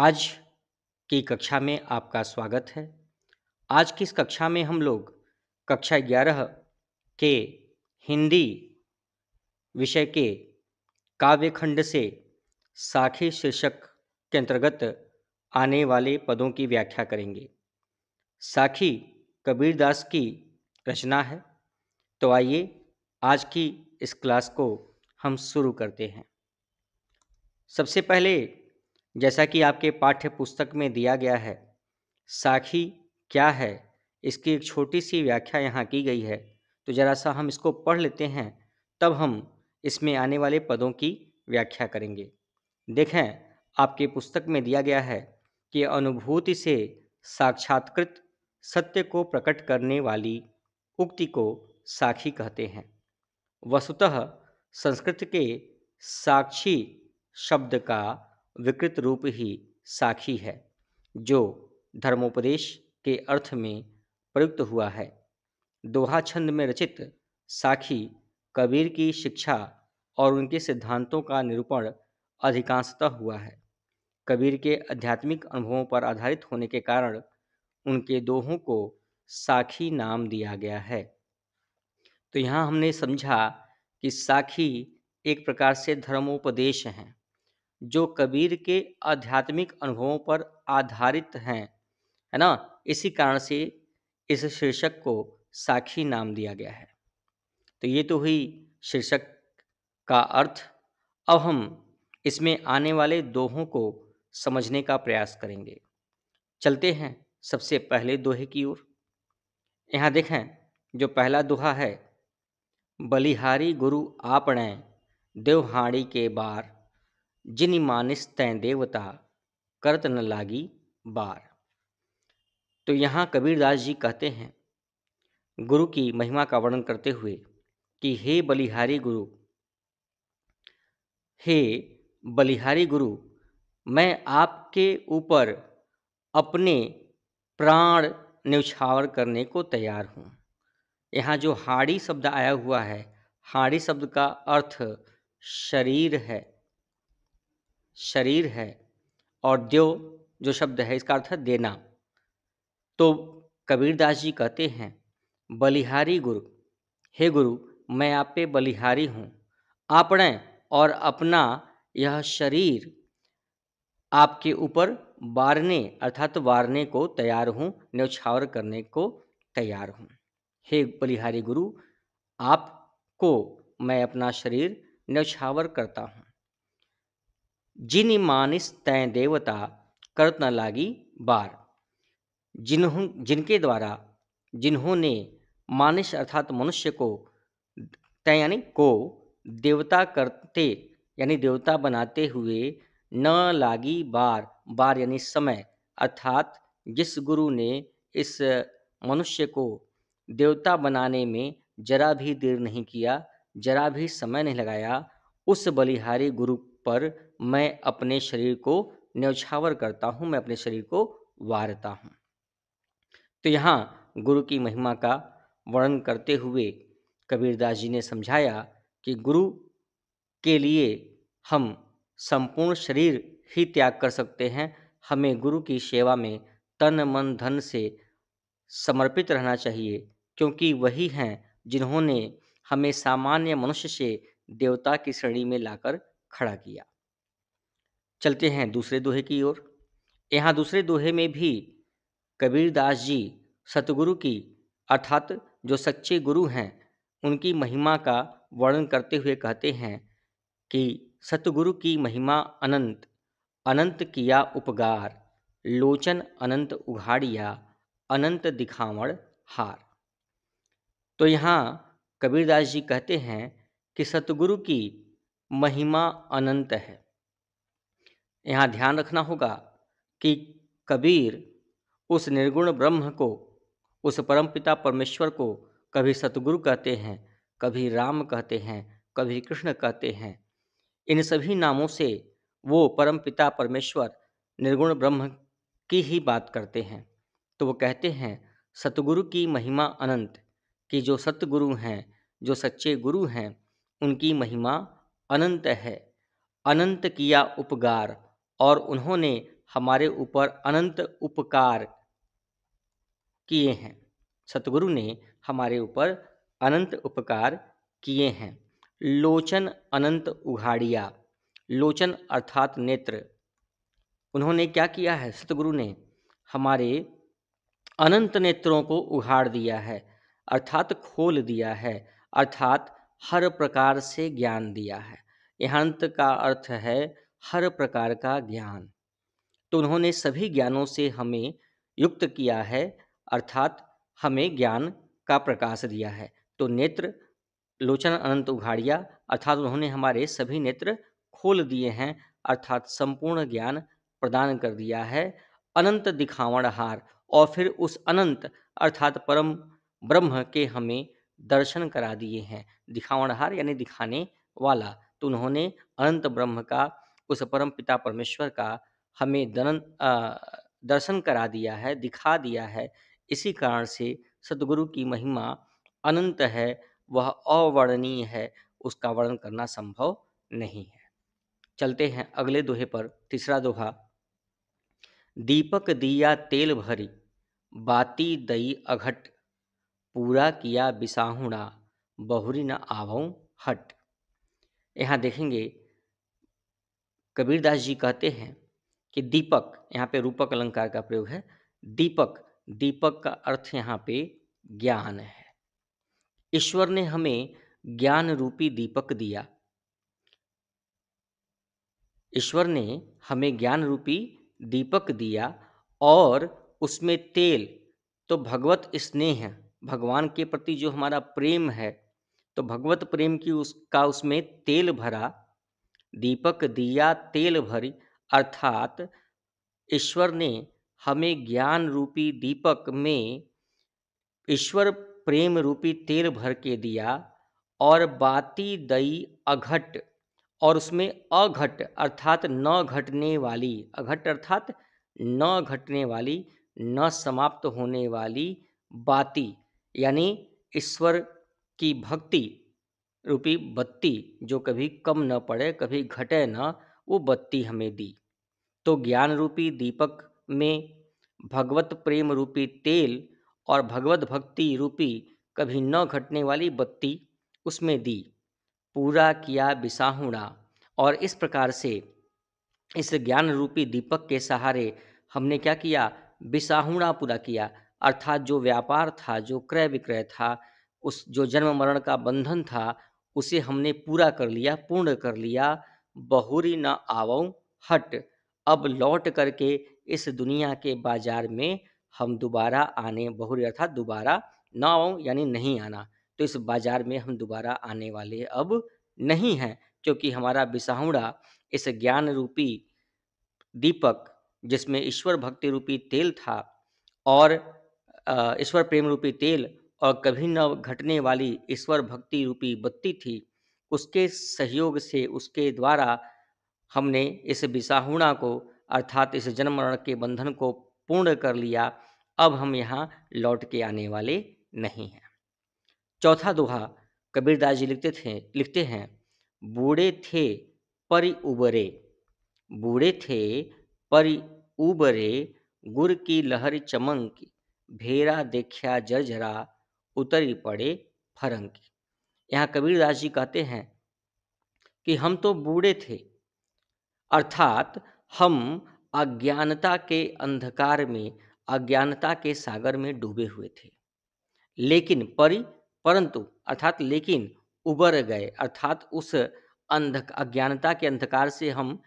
आज की कक्षा में आपका स्वागत है आज की इस कक्षा में हम लोग कक्षा ग्यारह के हिंदी विषय के काव्य खंड से साखी शीर्षक के अंतर्गत आने वाले पदों की व्याख्या करेंगे साखी कबीरदास की रचना है तो आइए आज की इस क्लास को हम शुरू करते हैं सबसे पहले जैसा कि आपके पाठ्य पुस्तक में दिया गया है साखी क्या है इसकी एक छोटी सी व्याख्या यहाँ की गई है तो ज़रा सा हम इसको पढ़ लेते हैं तब हम इसमें आने वाले पदों की व्याख्या करेंगे देखें आपके पुस्तक में दिया गया है कि अनुभूति से साक्षात्कृत सत्य को प्रकट करने वाली उक्ति को साखी कहते हैं वस्तुतः संस्कृत के साक्षी शब्द का विकृत रूप ही साखी है जो धर्मोपदेश के अर्थ में प्रयुक्त हुआ है दोहा छंद में रचित साखी कबीर की शिक्षा और उनके सिद्धांतों का निरूपण अधिकांशतः हुआ है कबीर के आध्यात्मिक अनुभवों पर आधारित होने के कारण उनके दोहों को साखी नाम दिया गया है तो यहाँ हमने समझा कि साखी एक प्रकार से धर्मोपदेश हैं जो कबीर के आध्यात्मिक अनुभवों पर आधारित हैं है ना इसी कारण से इस शीर्षक को साखी नाम दिया गया है तो ये तो हुई शीर्षक का अर्थ अब हम इसमें आने वाले दोहों को समझने का प्रयास करेंगे चलते हैं सबसे पहले दोहे की ओर यहाँ देखें जो पहला दोहा है बलिहारी गुरु आपणे देवहाड़ी के बार जिन मानिस तय देवता करत न लागी बार तो यहाँ कबीरदास जी कहते हैं गुरु की महिमा का वर्णन करते हुए कि हे बलिहारी गुरु हे बलिहारी गुरु मैं आपके ऊपर अपने प्राण न्यौछावर करने को तैयार हूँ यहाँ जो हाड़ी शब्द आया हुआ है हाड़ी शब्द का अर्थ शरीर है शरीर है और देव जो शब्द है इसका अर्थ है देना तो कबीरदास जी कहते हैं बलिहारी गुरु हे गुरु मैं आप पे बलिहारी हूँ आपने और अपना यह शरीर आपके ऊपर वारने अर्थात वारने को तैयार हूँ न्यौछावर करने को तैयार हूँ हे बलिहारी गुरु आपको मैं अपना शरीर न्यौछावर करता हूँ जिन मानिस तय देवता करत न लागी बार जिन्हों जिनके द्वारा जिन्होंने मानिस अर्थात मनुष्य को तय यानी को देवता करते यानी देवता बनाते हुए न लागी बार बार यानी समय अर्थात जिस गुरु ने इस मनुष्य को देवता बनाने में जरा भी देर नहीं किया जरा भी समय नहीं लगाया उस बलिहारी गुरु पर मैं अपने शरीर को न्यौछावर करता हूँ मैं अपने शरीर को वारता हूँ तो यहाँ गुरु की महिमा का वर्णन करते हुए कबीरदास जी ने समझाया कि गुरु के लिए हम संपूर्ण शरीर ही त्याग कर सकते हैं हमें गुरु की सेवा में तन मन धन से समर्पित रहना चाहिए क्योंकि वही हैं जिन्होंने हमें सामान्य मनुष्य से देवता की श्रेणी में लाकर खड़ा किया चलते हैं दूसरे दोहे की ओर यहाँ दूसरे दोहे में भी कबीरदास जी सतगुरु की अर्थात जो सच्चे गुरु हैं उनकी महिमा का वर्णन करते हुए कहते हैं कि सतगुरु की महिमा अनंत अनंत किया उपगार लोचन अनंत उघाड़िया अनंत दिखावण हार तो यहाँ कबीरदास जी कहते हैं कि सतगुरु की महिमा अनंत है यहाँ ध्यान रखना होगा कि कबीर उस निर्गुण ब्रह्म को उस परमपिता परमेश्वर को कभी सतगुरु कहते हैं कभी राम कहते हैं कभी कृष्ण कहते हैं इन सभी नामों से वो परमपिता परमेश्वर निर्गुण ब्रह्म की ही बात करते हैं तो वो कहते हैं सतगुरु की महिमा अनंत कि जो सतगुरु हैं जो सच्चे गुरु हैं उनकी महिमा अनंत है अनंत किया उपगार और उन्होंने हमारे ऊपर अनंत उपकार किए हैं सतगुरु ने हमारे ऊपर अनंत उपकार किए हैं लोचन अनंत उघाड़िया लोचन अर्थात नेत्र उन्होंने क्या किया है सतगुरु ने हमारे अनंत नेत्रों को उघाड़ दिया है अर्थात खोल दिया है अर्थात हर प्रकार से ज्ञान दिया है यहांत का अर्थ है हर प्रकार का ज्ञान तो उन्होंने सभी ज्ञानों से हमें युक्त किया है अर्थात हमें ज्ञान का प्रकाश दिया है तो नेत्र लोचन अनंत उघाड़िया अर्थात उन्होंने हमारे सभी नेत्र खोल दिए हैं अर्थात संपूर्ण ज्ञान प्रदान कर दिया है अनंत दिखावण हार और फिर उस अनंत अर्थात परम ब्रह्म के हमें दर्शन करा दिए हैं दिखावण हार यानी दिखाने वाला तो उन्होंने अनंत ब्रह्म का उस परम पिता परमेश्वर का हमें दनन दर्शन करा दिया है दिखा दिया है इसी कारण से सदगुरु की महिमा अनंत है वह अवर्णनीय है उसका वर्णन करना संभव नहीं है चलते हैं अगले दोहे पर तीसरा दोहा दीपक दिया तेल भरी बाती दई अघट पूरा किया बिसाहुणा बहुरी न आवऊ हट यहाँ देखेंगे कबीरदास जी कहते हैं कि दीपक यहाँ पे रूपक अलंकार का प्रयोग है दीपक दीपक का अर्थ यहाँ पे ज्ञान है ईश्वर ने हमें ज्ञान रूपी दीपक दिया ईश्वर ने हमें ज्ञान रूपी दीपक दिया और उसमें तेल तो भगवत स्नेह भगवान के प्रति जो हमारा प्रेम है तो भगवत प्रेम की उसका उसमें तेल भरा दीपक दिया तेल भरी अर्थात ईश्वर ने हमें ज्ञान रूपी दीपक में ईश्वर प्रेम रूपी तेल भर के दिया और बाती दई अघट और उसमें अघट अर्थात न घटने वाली अघट अर्थात न घटने वाली न समाप्त होने वाली बाती यानी ईश्वर की भक्ति रुपी बत्ती जो कभी कम न पड़े कभी घटे न वो बत्ती हमें दी तो ज्ञान रूपी दीपक में भगवत प्रेम रूपी तेल और भगवत भक्ति रूपी कभी न घटने वाली बत्ती उसमें दी पूरा किया बिसाहुणा और इस प्रकार से इस ज्ञान रूपी दीपक के सहारे हमने क्या किया बिसाहुणा पूरा किया अर्थात जो व्यापार था जो क्रय विक्रय था उस जो जन्म मरण का बंधन था उसे हमने पूरा कर लिया पूर्ण कर लिया बहुरी न आवों हट अब लौट करके इस दुनिया के बाजार में हम दोबारा आने बहुरी अर्थात दोबारा न आऊँ यानी नहीं आना तो इस बाजार में हम दोबारा आने वाले अब नहीं हैं क्योंकि हमारा बिसाहुड़ा इस ज्ञान रूपी दीपक जिसमें ईश्वर भक्ति रूपी तेल था और ईश्वर प्रेम रूपी तेल और कभी न घटने वाली ईश्वर भक्ति रूपी बत्ती थी उसके सहयोग से उसके द्वारा हमने इस विसाहुणा को अर्थात इस जन्म मरण के बंधन को पूर्ण कर लिया अब हम यहाँ लौट के आने वाले नहीं हैं चौथा दोहा कबीरदास जी लिखते थे लिखते हैं बूढ़े थे पर उबरे बूढ़े थे पर उबरे गुर की लहर चमंक भेरा देखा जर्जरा उतरी पड़े फरंगी यहाँ कबीरदास जी कहते हैं कि हम तो बूढ़े थे अर्थात हम अज्ञानता के अंधकार में अज्ञानता के सागर में डूबे हुए थे लेकिन परि परंतु अर्थात लेकिन उबर गए अर्थात उस अंध अज्ञानता के अंधकार से हम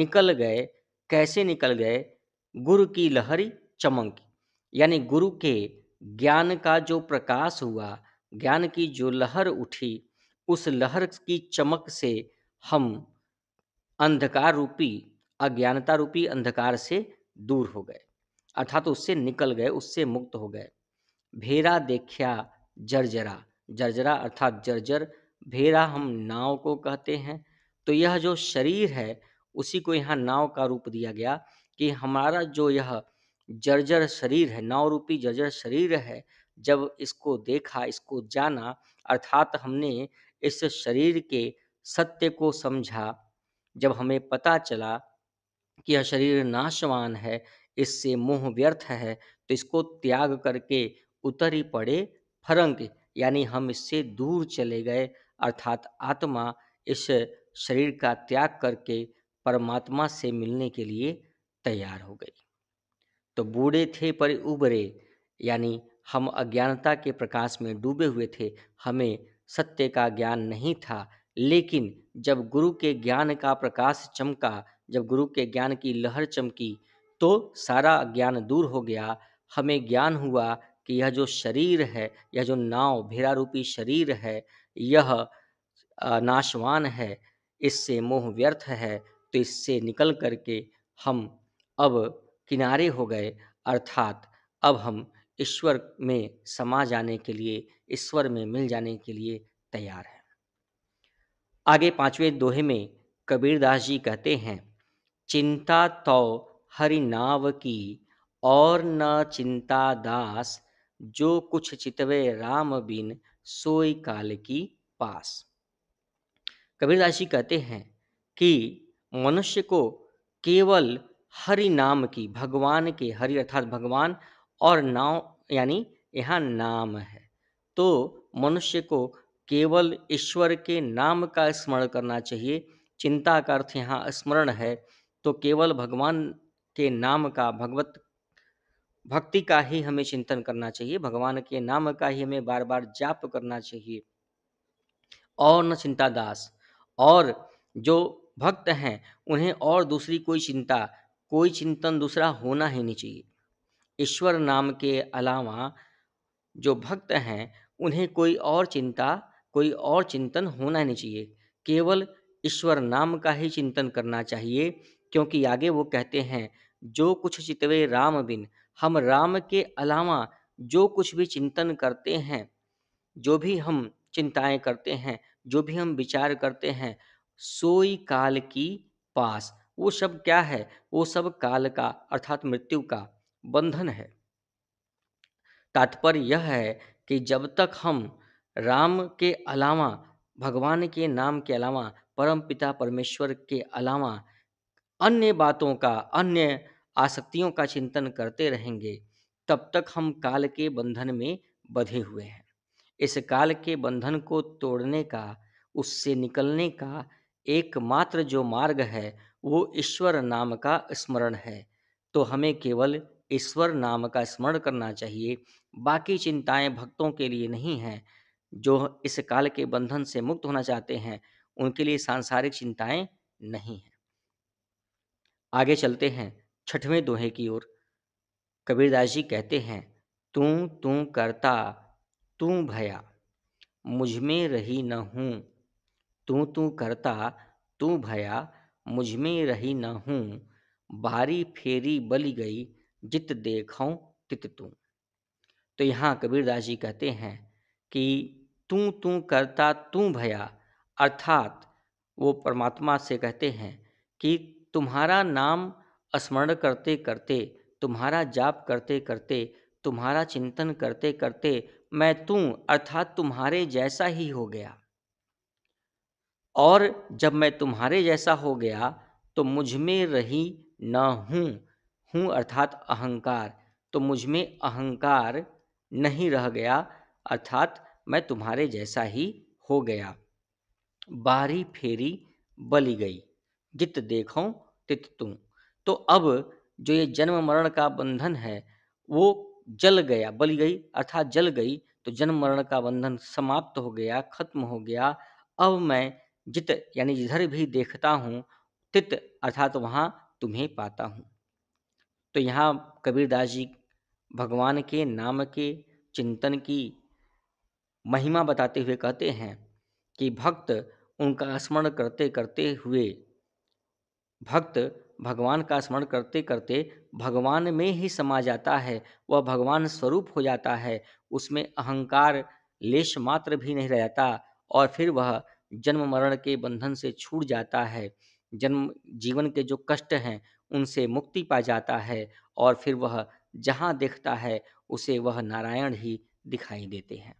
निकल गए कैसे निकल गए गुरु की लहरी चमंकी यानी गुरु के ज्ञान का जो प्रकाश हुआ ज्ञान की जो लहर उठी उस लहर की चमक से हम अंधकार रूपी अज्ञानता रूपी अंधकार से दूर हो गए अर्थात तो उससे निकल गए उससे मुक्त हो गए भेरा देखा जर्जरा जर्जरा अर्थात जर्जर भेरा हम नाव को कहते हैं तो यह जो शरीर है उसी को यहाँ नाव का रूप दिया गया कि हमारा जो यह जर्जर शरीर है नाव रूपी जर्जर शरीर है जब इसको देखा इसको जाना अर्थात हमने इस शरीर के सत्य को समझा जब हमें पता चला कि यह शरीर नाशवान है इससे मोह व्यर्थ है तो इसको त्याग करके उतर ही पड़े फरंग यानी हम इससे दूर चले गए अर्थात आत्मा इस शरीर का त्याग करके परमात्मा से मिलने के लिए तैयार हो गई तो बूढ़े थे पर उबरे यानी हम अज्ञानता के प्रकाश में डूबे हुए थे हमें सत्य का ज्ञान नहीं था लेकिन जब गुरु के ज्ञान का प्रकाश चमका जब गुरु के ज्ञान की लहर चमकी तो सारा ज्ञान दूर हो गया हमें ज्ञान हुआ कि यह जो शरीर है यह जो नाव भेरा रूपी शरीर है यह नाशवान है इससे मोह व्यर्थ है तो इससे निकल करके हम अब किनारे हो गए अर्थात अब हम ईश्वर में समा जाने के लिए ईश्वर में मिल जाने के लिए तैयार हैं आगे पांचवें दोहे में कबीरदास जी कहते हैं चिंता तो हरि नाव की और न चिंता दास जो कुछ चितवे राम बिन सोई काल की पास कबीरदास जी कहते हैं कि मनुष्य को केवल हरि नाम की भगवान के हरि अर्थात भगवान और नाव यानी यहाँ नाम है तो मनुष्य को केवल ईश्वर के नाम का स्मरण करना चाहिए चिंता का अर्थ यहाँ स्मरण है तो केवल भगवान के नाम का भगवत भक्ति का ही हमें चिंतन करना चाहिए भगवान के नाम का ही हमें बार बार जाप करना चाहिए और न चिंता दास और जो भक्त हैं उन्हें और दूसरी कोई चिंता कोई चिंतन दूसरा होना ही नहीं चाहिए ईश्वर नाम के अलावा जो भक्त हैं उन्हें कोई और चिंता कोई और चिंतन होना नहीं चाहिए केवल ईश्वर नाम का ही चिंतन करना चाहिए क्योंकि आगे वो कहते हैं जो कुछ चितवे राम बिन हम राम के अलावा जो कुछ भी चिंतन करते हैं जो भी हम चिंताएं करते हैं जो भी हम विचार करते हैं सोई काल की पास वो सब क्या है वो सब काल का अर्थात मृत्यु का बंधन है तात्पर्य यह है कि जब तक हम राम के अलावा भगवान के नाम के अलावा परम पिता परमेश्वर के अलावा अन्य बातों का अन्य आसक्तियों का चिंतन करते रहेंगे तब तक हम काल के बंधन में बधे हुए हैं इस काल के बंधन को तोड़ने का उससे निकलने का एकमात्र जो मार्ग है वो ईश्वर नाम का स्मरण है तो हमें केवल ईश्वर नाम का स्मरण करना चाहिए बाकी चिंताएं भक्तों के लिए नहीं हैं जो इस काल के बंधन से मुक्त होना चाहते हैं उनके लिए सांसारिक चिंताएं नहीं हैं आगे चलते हैं छठवें दोहे की ओर कबीरदास जी कहते हैं तू तू करता तू भया मुझ में रही न हूँ तू तू करता तू भया मुझमें रही न हूँ बारी फेरी बली गई जित देखो तित तू तो यहाँ कबीरदास जी कहते हैं कि तू तू करता तू भया अर्थात वो परमात्मा से कहते हैं कि तुम्हारा नाम स्मरण करते करते तुम्हारा जाप करते करते तुम्हारा चिंतन करते करते मैं तू अर्थात तुम्हारे जैसा ही हो गया और जब मैं तुम्हारे जैसा हो गया तो मुझ में रही न हूँ हूँ अर्थात अहंकार तो मुझ में अहंकार नहीं रह गया अर्थात मैं तुम्हारे जैसा ही हो गया बारी फेरी बली गई जित देखो तित तुम तो अब जो ये जन्म मरण का बंधन है वो जल गया बली गई अर्थात जल गई तो जन्म मरण का बंधन समाप्त हो गया खत्म हो गया अब मैं जित यानी जिधर भी देखता हूँ तित अर्थात वहाँ तुम्हें पाता हूँ तो यहाँ कबीरदास जी भगवान के नाम के चिंतन की महिमा बताते हुए कहते हैं कि भक्त उनका स्मरण करते करते हुए भक्त भगवान का स्मरण करते करते भगवान में ही समा जाता है वह भगवान स्वरूप हो जाता है उसमें अहंकार लेश मात्र भी नहीं रहता और फिर वह जन्म मरण के बंधन से छूट जाता है जन्म जीवन के जो कष्ट हैं उनसे मुक्ति पा जाता है और फिर वह जहाँ देखता है उसे वह नारायण ही दिखाई देते हैं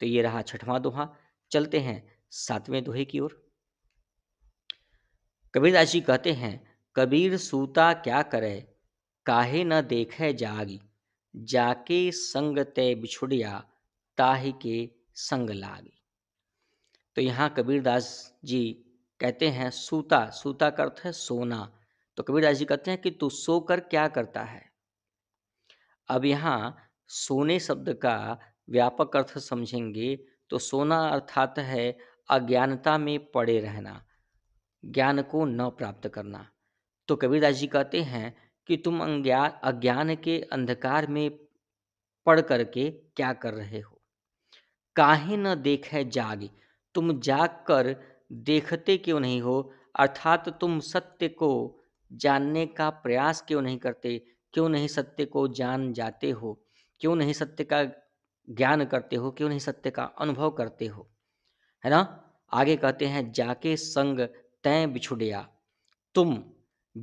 तो ये रहा छठवां दोहा चलते हैं सातवें दोहे की ओर कबीरदास जी कहते हैं कबीर सूता क्या करे काहे न देखे जागी जाके संग तय बिछुड़िया ताहि के संग लागे तो यहाँ कबीरदास जी कहते हैं सूता सूता का अर्थ है सोना तो कबीरदास जी कहते हैं कि तू सो कर क्या करता है अब यहाँ सोने शब्द का व्यापक अर्थ समझेंगे तो सोना अर्थात है अज्ञानता में पड़े रहना ज्ञान को न प्राप्त करना तो कबीरदास जी कहते हैं कि तुम अज्ञान अज्ञान के अंधकार में पढ़ करके क्या कर रहे हो काहे न देखे जागे तुम जागकर देखते क्यों नहीं हो अर्थात तुम सत्य को जानने का प्रयास क्यों नहीं करते क्यों नहीं सत्य को जान जाते हो क्यों नहीं सत्य का ज्ञान करते हो क्यों नहीं सत्य का अनुभव करते हो है ना आगे कहते हैं जाके संग तय बिछुड़िया तुम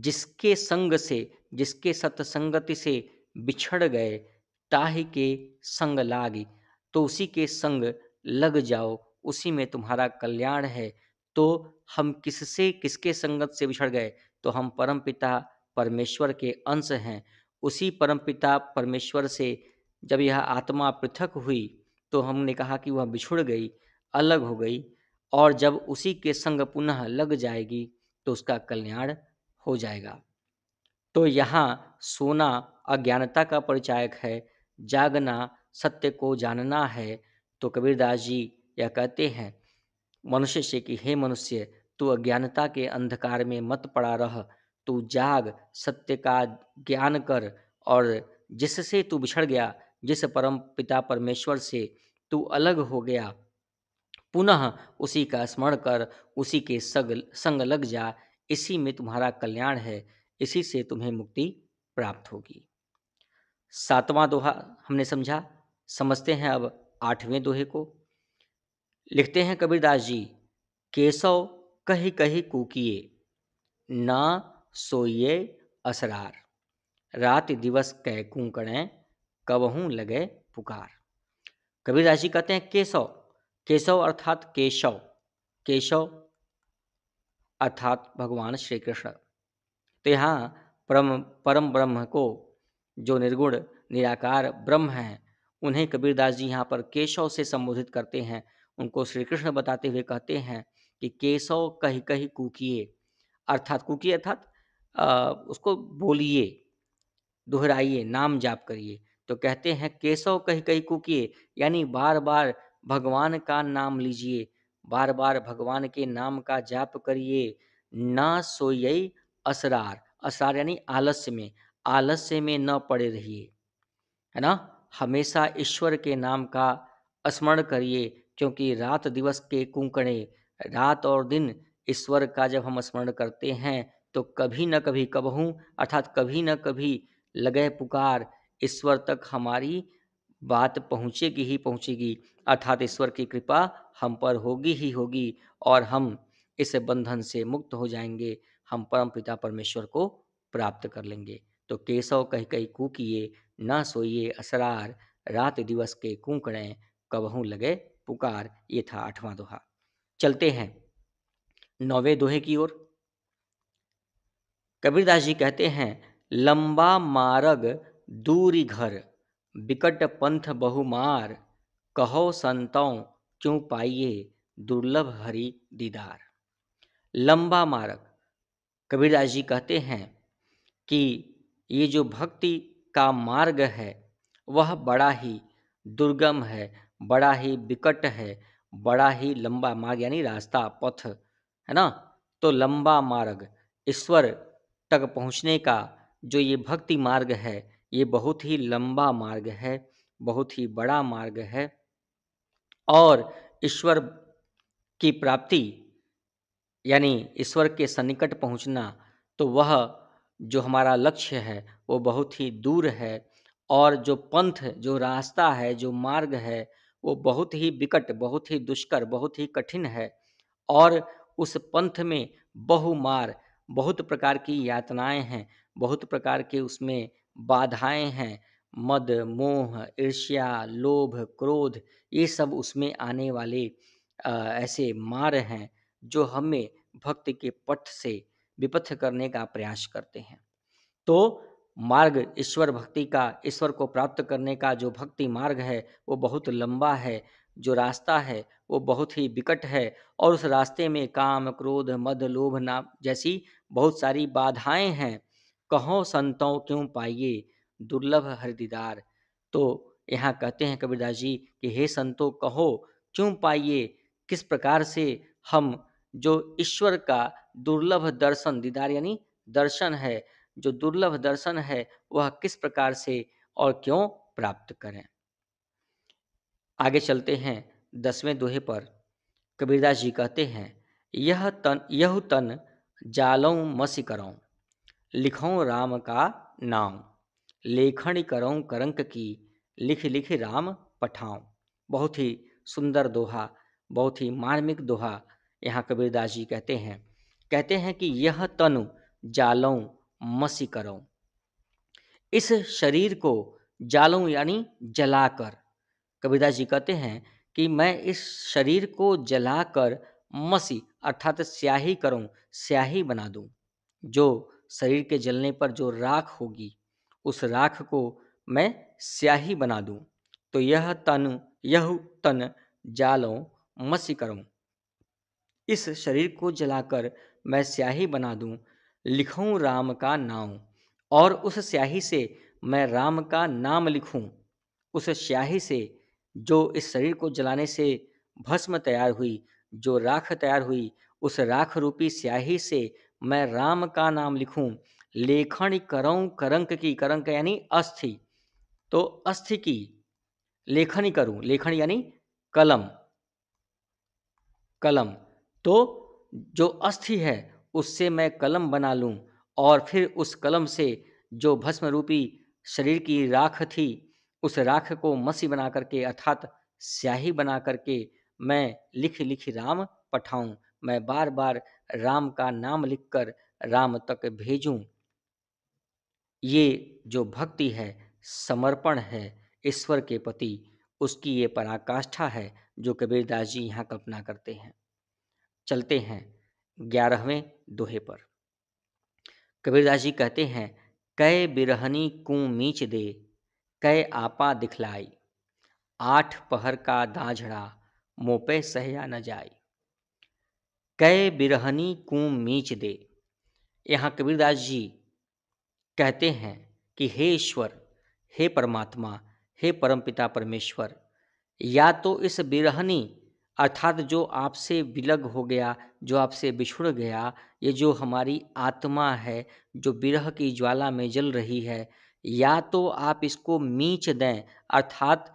जिसके संग से जिसके सत्संगति से बिछड़ गए ताहि के संग लागी तो उसी के संग लग जाओ उसी में तुम्हारा कल्याण है तो हम किससे किसके संगत से बिछड़ गए तो हम परम पिता परमेश्वर के अंश हैं उसी परम पिता परमेश्वर से जब यह आत्मा पृथक हुई तो हमने कहा कि वह बिछुड़ गई अलग हो गई और जब उसी के संग पुनः लग जाएगी तो उसका कल्याण हो जाएगा तो यहाँ सोना अज्ञानता का परिचायक है जागना सत्य को जानना है तो कबीरदास जी यह कहते हैं मनुष्य से कि हे मनुष्य तू अज्ञानता के अंधकार में मत पड़ा रह तू जाग सत्य का ज्ञान कर और जिससे तू बिछड़ गया जिस परम पिता परमेश्वर से तू अलग हो गया पुनः उसी का स्मरण कर उसी के सग संग लग जा इसी में तुम्हारा कल्याण है इसी से तुम्हें मुक्ति प्राप्त होगी सातवां दोहा हमने समझा समझते हैं अब आठवें दोहे को लिखते हैं कबीरदास जी केशव कही कही कूकिए ना सोइए असरार रात दिवस कह कूँ करें कबहूँ लगे पुकार कबीरदास जी कहते हैं केशव केशव अर्थात केशव केशव अर्थात भगवान श्री कृष्ण तो यहाँ परम परम ब्रह्म को जो निर्गुण निराकार ब्रह्म हैं उन्हें कबीरदास जी यहाँ पर केशव से संबोधित करते हैं उनको श्री कृष्ण बताते हुए कहते हैं कि केशव कही कही कुकिए अर्थात कुकी अर्थात उसको बोलिए दोहराइए नाम जाप करिए तो कहते हैं केशव कही कही कुकिए यानी बार बार भगवान का नाम लीजिए बार बार भगवान के नाम का जाप करिए ना सोई असरार असरार यानी आलस्य में आलस्य में न पड़े रहिए है ना हमेशा ईश्वर के नाम का स्मरण करिए क्योंकि रात दिवस के कुंकणे रात और दिन ईश्वर का जब हम स्मरण करते हैं तो कभी न कभी कबहूँ अर्थात कभी न कभी लगे पुकार ईश्वर तक हमारी बात पहुँचेगी ही पहुँचेगी अर्थात ईश्वर की कृपा हम पर होगी ही होगी और हम इस बंधन से मुक्त हो जाएंगे हम परम पिता परमेश्वर को प्राप्त कर लेंगे तो केशव कह कही कू न सोइए असरार रात दिवस के कुंकड़े कबहू लगे पुकार ये था आठवां दोहा चलते हैं नौवे दोहे की ओर कबीरदास जी कहते हैं लंबा मार्ग दूरी घर विकट पंथ बहुमार कहो संतों क्यों पाइए दुर्लभ हरि दीदार लंबा मारग कबीरदास जी कहते हैं कि ये जो भक्ति का मार्ग है वह बड़ा ही दुर्गम है बड़ा ही विकट है बड़ा ही लंबा मार्ग यानी रास्ता पथ है ना तो लंबा मार्ग ईश्वर तक पहुंचने का जो ये भक्ति मार्ग है ये बहुत ही लंबा मार्ग है बहुत ही बड़ा मार्ग है और ईश्वर की प्राप्ति यानी ईश्वर के सन्निकट पहुंचना तो वह जो हमारा लक्ष्य है वो बहुत ही दूर है और जो पंथ जो रास्ता है जो मार्ग है वो बहुत ही विकट, बहुत ही दुष्कर, बहुत ही कठिन है और उस पंथ में बहुमार, बहुत प्रकार की यातनाएं हैं, बहुत प्रकार के उसमें बाधाएं हैं। मद, मोह, ईर्ष्या, लोभ, क्रोध ये सब उसमें आने वाले आ, ऐसे मार हैं जो हमें भक्ति के पथ से विपथ करने का प्रयास करते हैं। तो मार्ग ईश्वर भक्ति का ईश्वर को प्राप्त करने का जो भक्ति मार्ग है वो बहुत लंबा है जो रास्ता है वो बहुत ही विकट है और उस रास्ते में काम क्रोध मद लोभ नाम जैसी बहुत सारी बाधाएं हैं कहो संतों क्यों पाइए दुर्लभ हरदिदार तो यहाँ कहते हैं कबीरदास जी कि हे संतो कहो क्यों पाइए किस प्रकार से हम जो ईश्वर का दुर्लभ दर्शन दीदार यानी दर्शन है जो दुर्लभ दर्शन है वह किस प्रकार से और क्यों प्राप्त करें आगे चलते हैं दसवें दोहे पर कबीरदास जी कहते हैं यह तन यह तन जालो मसी करो लिखो राम का नाम लेखन करो करंक की लिख लिख राम पठाओ बहुत ही सुंदर दोहा बहुत ही मार्मिक दोहा यहाँ कबीरदास जी कहते हैं कहते हैं कि यह तनु जालों मसी करो इस शरीर को जालू यानी जलाकर कबीरदास जी कहते हैं कि मैं इस शरीर को जलाकर मसी अर्थात स्याही करूं स्याही बना दूं जो शरीर के जलने पर जो राख होगी उस राख को मैं स्याही बना दूं तो यह तन यह तन जालो मसी करूं इस शरीर को जलाकर मैं स्याही बना दूं लिखूं राम का नाम और उस स्याही से मैं राम का नाम लिखूं उस स्याही से जो इस शरीर को जलाने से भस्म तैयार हुई जो राख तैयार हुई उस राख रूपी स्याही से मैं राम का नाम लिखूं लेखन करूं करंक की करंक यानी अस्थि तो अस्थि की लेखनी करूं लेखन यानी कलम कलम तो जो अस्थि है उससे मैं कलम बना लूं और फिर उस कलम से जो भस्म रूपी शरीर की राख थी उस राख को मसी बना करके अर्थात स्याही बना करके मैं लिख लिख राम पठाऊं मैं बार बार राम का नाम लिखकर राम तक भेजूं ये जो भक्ति है समर्पण है ईश्वर के प्रति उसकी ये पराकाष्ठा है जो कबीरदास जी यहाँ कल्पना करते हैं चलते हैं ग्यारहवें दोहे पर कबीरदास जी कहते हैं कै बिरहनी कू मीच दे कै आपा दिखलाई आठ पहर का दाझड़ा मोपे सहया न जाई कै बिरहनी कू मीच दे यहाँ कबीरदास जी कहते हैं कि हे ईश्वर हे परमात्मा हे परमपिता परमेश्वर या तो इस बिरहनी अर्थात जो आपसे विलग हो गया जो आपसे बिछुड़ गया ये जो हमारी आत्मा है जो विरह की ज्वाला में जल रही है या तो आप इसको मीच दें अर्थात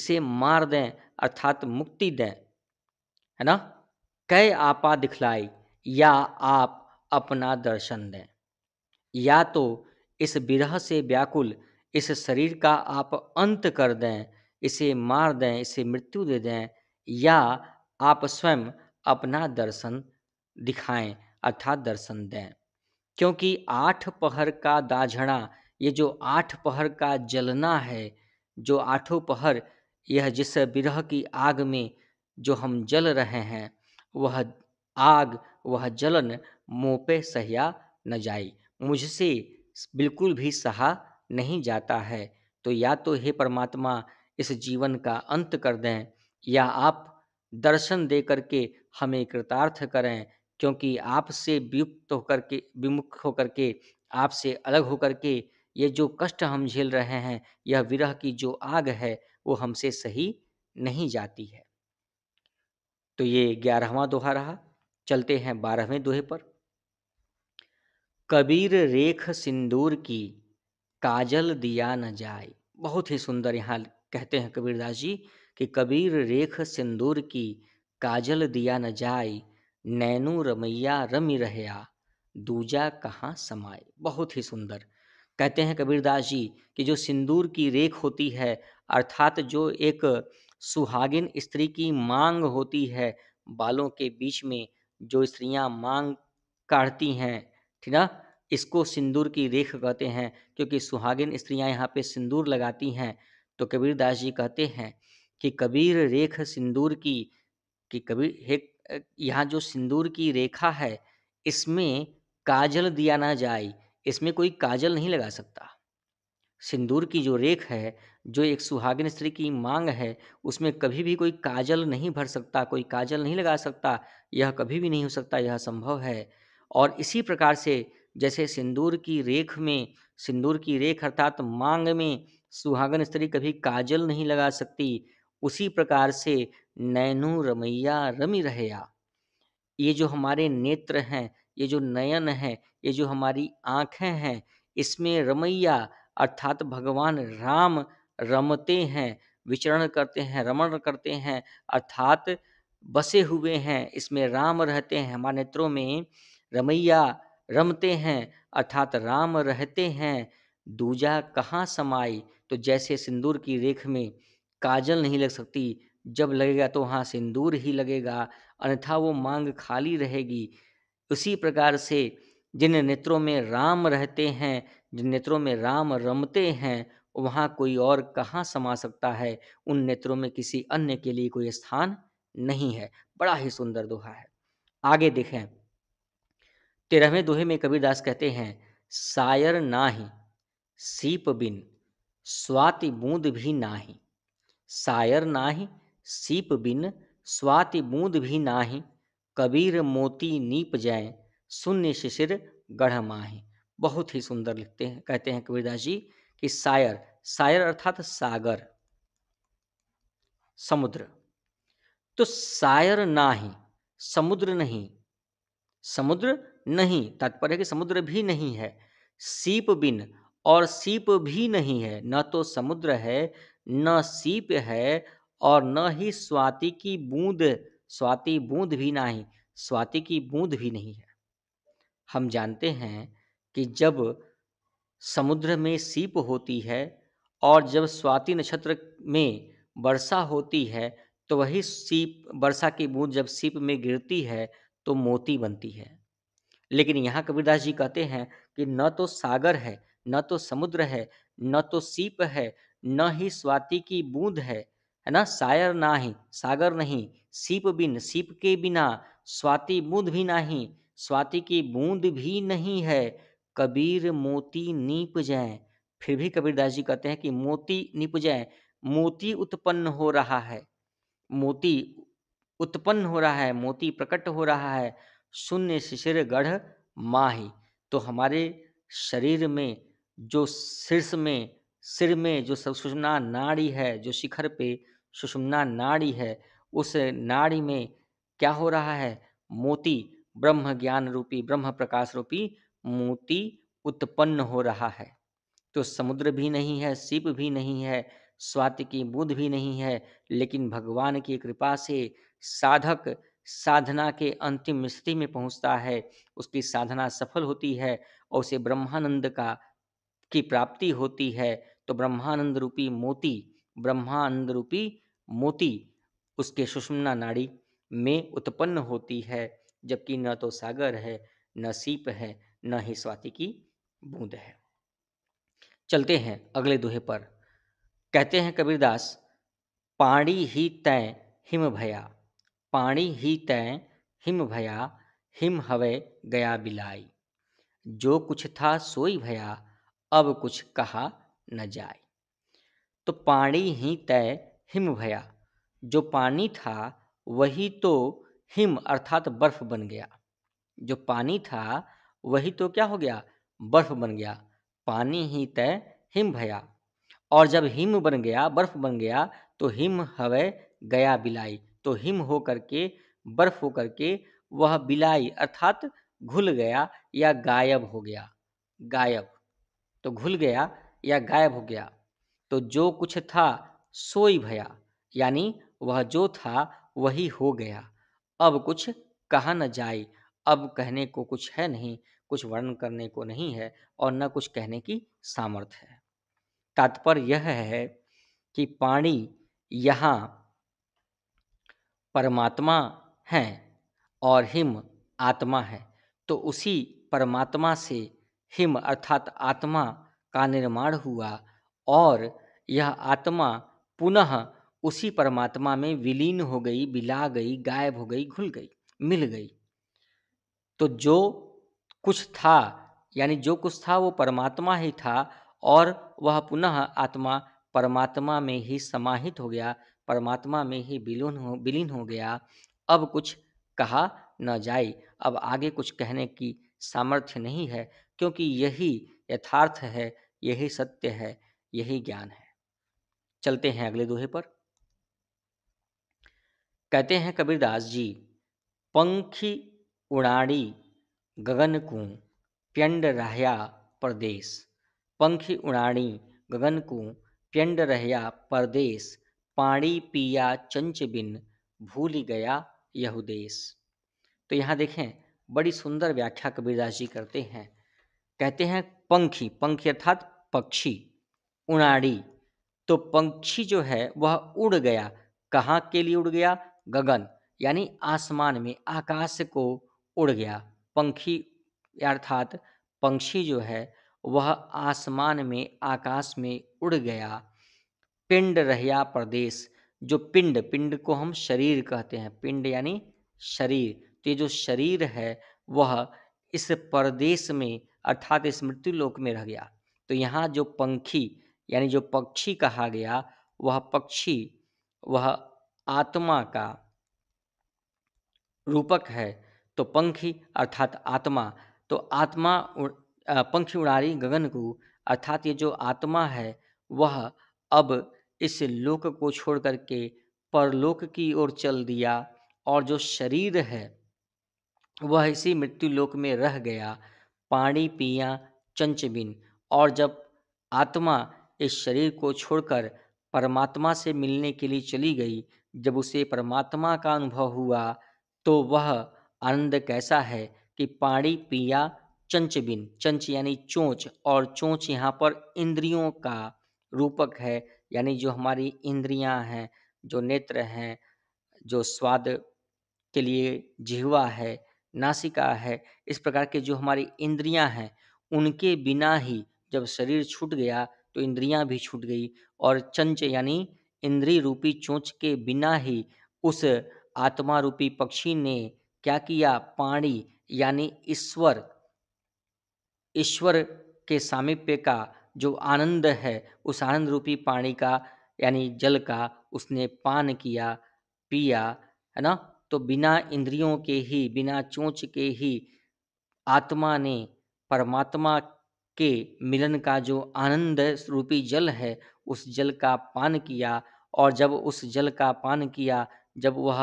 इसे मार दें अर्थात मुक्ति दें है ना कह आपा दिखलाई या आप अपना दर्शन दें या तो इस विरह से व्याकुल इस शरीर का आप अंत कर दें इसे मार दें इसे मृत्यु दे दें या आप स्वयं अपना दर्शन दिखाएं अर्थात दर्शन दें क्योंकि आठ पहर का दाझड़ा ये जो आठ पहर का जलना है जो आठों पहर यह जिस विरह की आग में जो हम जल रहे हैं वह आग वह जलन मुँह पे सहिया न जाई मुझसे बिल्कुल भी सहा नहीं जाता है तो या तो हे परमात्मा इस जीवन का अंत कर दें या आप दर्शन दे करके हमें कृतार्थ करें क्योंकि आपसे वियुक्त होकर के विमुख होकर के आपसे अलग होकर के ये जो कष्ट हम झेल रहे हैं यह विरह की जो आग है वो हमसे सही नहीं जाती है तो ये ग्यारहवा दोहा रहा चलते हैं बारहवें दोहे पर कबीर रेख सिंदूर की काजल दिया न जाए बहुत ही सुंदर यहाँ कहते हैं कबीरदास जी कि कबीर रेख सिंदूर की काजल दिया न जाए नैनू रमैया रमी रहया दूजा कहाँ समाय बहुत ही सुंदर कहते हैं कबीरदास जी कि जो सिंदूर की रेख होती है अर्थात जो एक सुहागिन स्त्री की मांग होती है बालों के बीच में जो स्त्रियां मांग काढ़ती हैं ठीक ना इसको सिंदूर की रेख कहते हैं क्योंकि सुहागिन स्त्रियां यहाँ पे सिंदूर लगाती हैं तो कबीरदास जी कहते हैं कि कबीर रेख सिंदूर की कि कबीर हे यहाँ जो सिंदूर की रेखा है इसमें काजल दिया ना जाए इसमें कोई काजल नहीं लगा सकता सिंदूर की जो रेख है जो एक सुहागिन स्त्री की मांग है उसमें कभी भी कोई काजल नहीं भर सकता कोई काजल नहीं लगा सकता यह कभी भी नहीं हो सकता यह संभव है और इसी प्रकार से जैसे सिंदूर की रेख में सिंदूर की रेख अर्थात मांग में सुहागन स्त्री कभी काजल नहीं लगा सकती उसी प्रकार से नैनु रमैया रमी रहया ये जो हमारे नेत्र हैं ये जो नयन है ये जो हमारी आँखें हैं इसमें रमैया अर्थात भगवान राम रमते हैं विचरण करते हैं रमण करते हैं अर्थात बसे हुए हैं इसमें राम रहते हैं हमारे नेत्रों में रमैया रमते हैं अर्थात राम रहते हैं दूजा कहाँ समाई तो जैसे सिंदूर की रेख में काजल नहीं लग सकती जब लगेगा तो वहाँ सिंदूर ही लगेगा अन्यथा वो मांग खाली रहेगी उसी प्रकार से जिन नेत्रों में राम रहते हैं जिन नेत्रों में राम रमते हैं वहाँ कोई और कहाँ समा सकता है उन नेत्रों में किसी अन्य के लिए कोई स्थान नहीं है बड़ा ही सुंदर दोहा है आगे देखें तेरहवें दोहे में कबीरदास कहते हैं सायर नाही सीप बिन स्वाति बूंद भी नाही सायर नाही सीप बिन स्वाति बूंद भी नाही कबीर मोती नीप जाए शून्य शिशिर गढ़ माहे बहुत ही सुंदर लिखते हैं कहते हैं कबीरदास जी कि सायर सायर अर्थात सागर समुद्र तो सायर ना ही समुद्र नहीं समुद्र नहीं तात्पर्य कि समुद्र भी नहीं है सीप बिन और सीप भी नहीं है न तो समुद्र है न सीप है और न ही स्वाति की बूंद स्वाति बूंद भी नहीं स्वाति की बूंद भी नहीं है हम जानते हैं कि जब समुद्र में सीप होती है और जब स्वाति नक्षत्र में वर्षा होती है तो वही सीप वर्षा की बूंद जब सीप में गिरती है तो मोती बनती है लेकिन यहाँ कबीरदास जी कहते हैं कि न तो सागर है न तो समुद्र है न तो सीप है न ही स्वाति की बूंद है है ना सायर ना ही सागर नहीं सीप बिन सीप के बिना स्वाति बूंद भी नहीं स्वाति की बूंद भी नहीं है कबीर मोती नीप जाए फिर भी कबीरदास जी कहते हैं कि मोती नीप जाए मोती उत्पन्न हो रहा है मोती उत्पन्न हो रहा है मोती प्रकट हो रहा है शून्य शिशिर गढ़ माही तो हमारे शरीर में जो शीर्ष में सिर में जो सुषुम्ना नाड़ी है जो शिखर पे सुषुम्ना नाड़ी है उस नाड़ी में क्या हो रहा है मोती ब्रह्म ज्ञान रूपी ब्रह्म प्रकाश रूपी मोती उत्पन्न हो रहा है तो समुद्र भी नहीं है सीप भी नहीं है स्वाति की बुद्ध भी नहीं है लेकिन भगवान की कृपा से साधक साधना के अंतिम स्थिति में पहुंचता है उसकी साधना सफल होती है और उसे ब्रह्मानंद का की प्राप्ति होती है तो ब्रह्मानंद रूपी मोती ब्रह्मानंद रूपी मोती उसके सुषमना नाड़ी में उत्पन्न होती है जबकि न तो सागर है न सीप है न ही स्वाति की बूंद है चलते हैं अगले दोहे पर कहते हैं कबीरदास पाणी ही तय हिम भया पाणी ही तय हिम भया हिम हवे गया बिलाई जो कुछ था सोई भया अब कुछ कहा न जाए तो पाणी ही तय हिम भया जो पानी था वही तो हिम अर्थात बर्फ बन गया जो पानी था वही तो क्या हो गया बर्फ बन गया पानी ही तय हिम भया और जब हिम बन गया बर्फ बन गया तो हिम हवे गया बिलाई तो हिम हो करके बर्फ हो करके वह बिलाई अर्थात घुल गया या गायब हो गया गायब तो घुल गया या गायब हो गया तो जो कुछ था सोई भया यानी वह जो था वही हो गया अब कुछ कहा न जाए अब कहने को कुछ है नहीं कुछ वर्णन करने को नहीं है और न कुछ कहने की सामर्थ्य है तात्पर्य यह है कि पाणी यहाँ परमात्मा है और हिम आत्मा है तो उसी परमात्मा से हिम अर्थात आत्मा का निर्माण हुआ और यह आत्मा पुनः उसी परमात्मा में विलीन हो गई बिला गई गायब हो गई घुल गई मिल गई तो जो कुछ था यानी जो कुछ था वो परमात्मा ही था और वह पुनः आत्मा परमात्मा में ही समाहित हो गया परमात्मा में ही विलीन हो विलीन हो गया अब कुछ कहा न जाए अब आगे कुछ कहने की सामर्थ्य नहीं है क्योंकि यही यथार्थ है यही सत्य है यही ज्ञान है चलते हैं अगले दोहे पर कहते हैं कबीरदास जी पंखी उड़ाड़ी कु प्यंड रहया परदेश पंखी उड़ाणी कु प्यंड रहया परदेश पाणी पिया चंच बिन भूल गया यह तो यहाँ देखें बड़ी सुंदर व्याख्या कबीरदास जी करते हैं कहते हैं पंखी पंखी अर्थात पक्षी उड़ाड़ी तो पंक्षी जो है वह उड़ गया कहाँ के लिए उड़ गया गगन यानी आसमान में आकाश को उड़ गया पंखी अर्थात पंक्षी जो है वह आसमान में आकाश में उड़ गया पिंड रहिया प्रदेश जो पिंड पिंड को हम शरीर कहते हैं पिंड यानी शरीर तो ये जो शरीर है वह इस प्रदेश में अर्थात इस मृत्यु लोक में रह गया तो यहाँ जो पंखी यानी जो पक्षी कहा गया वह पक्षी वह आत्मा का रूपक है तो पंखी अर्थात आत्मा तो आत्मा पंखी उड़ारी गगन को अर्थात ये जो आत्मा है वह अब इस लोक को छोड़ करके परलोक की ओर चल दिया और जो शरीर है वह इसी मृत्यु लोक में रह गया पानी पिया चंचबिन और जब आत्मा इस शरीर को छोड़कर परमात्मा से मिलने के लिए चली गई जब उसे परमात्मा का अनुभव हुआ तो वह आनंद कैसा है कि पाणी पिया चंच बिन चंच यानी चोंच और चोंच यहाँ पर इंद्रियों का रूपक है यानी जो हमारी इंद्रियाँ हैं जो नेत्र हैं जो स्वाद के लिए जिहवा है नासिका है इस प्रकार के जो हमारी इंद्रियाँ हैं उनके बिना ही जब शरीर छूट गया तो इंद्रियां भी छूट गई और चंच यानी इंद्री रूपी चोंच के बिना ही उस आत्मा रूपी पक्षी ने क्या किया पाणी यानी ईश्वर ईश्वर के सामीप्य का जो आनंद है उस आनंद रूपी पानी का यानी जल का उसने पान किया पिया है ना तो बिना इंद्रियों के ही बिना चोंच के ही आत्मा ने परमात्मा के मिलन का जो आनंद रूपी जल है उस जल का पान किया और जब उस जल का पान किया जब वह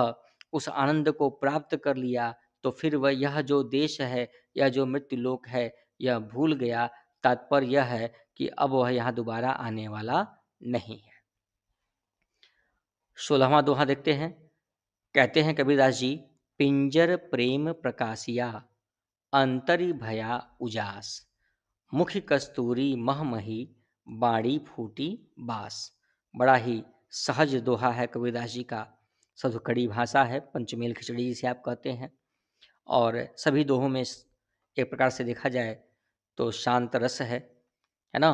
उस आनंद को प्राप्त कर लिया तो फिर वह यह जो देश है यह जो मृत्यु लोक है यह भूल गया तात्पर्य यह है कि अब वह यहाँ दोबारा आने वाला नहीं है सोलहवा दोहा देखते हैं कहते हैं कबीरदास जी पिंजर प्रेम प्रकाशिया अंतरी भया उजास मुख्य कस्तूरी महमही बाड़ी फूटी बास बड़ा ही सहज दोहा है कबीरदास जी का सधुकड़ी भाषा है पंचमेल खिचड़ी जिसे आप कहते हैं और सभी दोहों में एक प्रकार से देखा जाए तो शांत रस है है ना